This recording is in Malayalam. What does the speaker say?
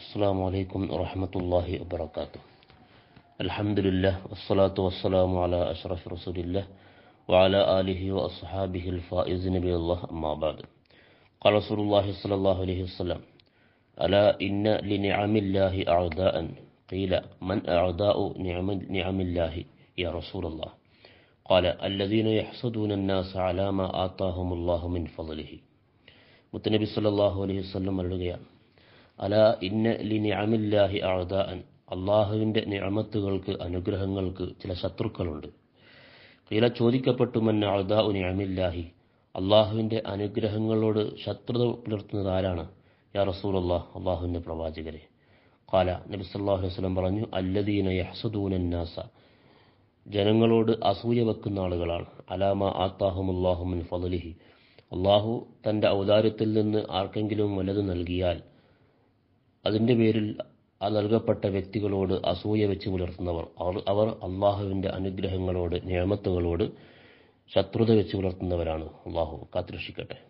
السلام عليكم ورحمة الله وبركاته الحمد لله والصلاة والسلام على أشرف رسول الله وعلى آله وأصحابه الفائزين بالله أما بعد قال رسول الله صلى الله عليه وسلم ألا إن لنعم الله أعداء قيل من أعداء نعم, نعم الله يا رسول الله قال الذين يحسدون الناس على ما آتاهم الله من فضله صلى الله عليه وسلم الرجال അല ഇന്ന ലി നിഅമില്ലാഹി അഅദാൻ അള്ളാഹുവിൻ്റെ നിയമത്തുകൾക്ക് അനുഗ്രഹങ്ങൾക്ക് ചില ശത്രുക്കളുണ്ട് ഇല ചോദിക്കപ്പെട്ടു മന്ന അഅദാ ഉ നിഅമില്ലാഹി അള്ളാഹുവിൻ്റെ അനുഗ്രഹങ്ങളോട് ശത്രുത പുലർത്തുന്നത് ആരാണ് യാ റസൂൽ അള്ളാഹ് അള്ളാഹുവിൻ്റെ പ്രവാചകരെ കാല നബി സല്ലാഹു വസ്ലം പറഞ്ഞു അല്ലദീന യഹ്സുദൂനന്നാസ ജനങ്ങളോട് അസൂയ വെക്കുന്ന ആളുകളാണ് അലാമ ആത്താഹുമുല്ലാഹുമിൻ ഫലിഹി അള്ളാഹു തൻ്റെ ഔദാര്യത്തിൽ നിന്ന് ആർക്കെങ്കിലും വലത് നൽകിയാൽ അതിന്റെ പേരിൽ നൽകപ്പെട്ട വ്യക്തികളോട് അസൂയ വെച്ച് പുലർത്തുന്നവർ അവർ അള്ളാഹുവിൻ്റെ അനുഗ്രഹങ്ങളോട് നിയമത്തുകളോട് ശത്രുത വെച്ച് പുലർത്തുന്നവരാണ് അള്ളാഹു കാത്തിരക്ഷിക്കട്ടെ